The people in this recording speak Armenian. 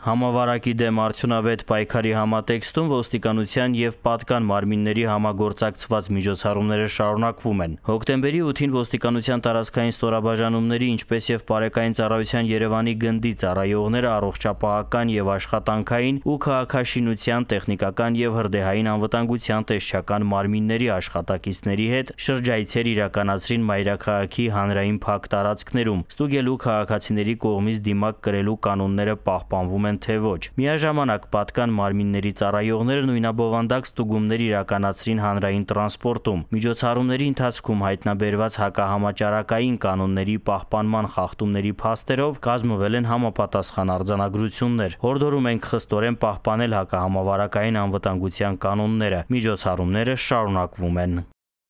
Համավարակի դեմ արդյունավետ պայքարի համատեքստում ոստիկանության եւ պատկան մարմինների համագործակցված միջոցառումները շարունակվում են։ Հոկտեմբերի 8-ին ոստիկանության տարածքային ստորաբաժանումների, ինչպես եւ Պարեկային ծառայության Երևանի գնդի ծառայողները առողջապահական եւ աշխատանքային ու քաղաքաշինության, տեխնիկական եւ հրդեհային անվտանգության տեսչական մարմինների աշխատակիցների հետ շրջայցեր իրականացրին Մայրաքաղաքի հանրային փակ տարածքներում։ Ստուգելու քաղաքացիների կողմից դիմակ կրելու կանոնները պահպանվում են են, թե ոչ։ Միաժամանակ պատկան մարմինների ծառայողները նույնաբովանդակ ստուգումներ իրականացրին հանրային տրանսպորտում։ Միջոցառումների ընթացքում հայտնաբերված հակահամաճարակային կանոնների պահպանման խախտումների փաստերով կազմվել են համապատասխան արձանագրություններ։ Հորդորում ենք խստորեն պահպանել հակահամավարակային անվտանգության կանոնները։ Միջոցառումները շարունակվում են։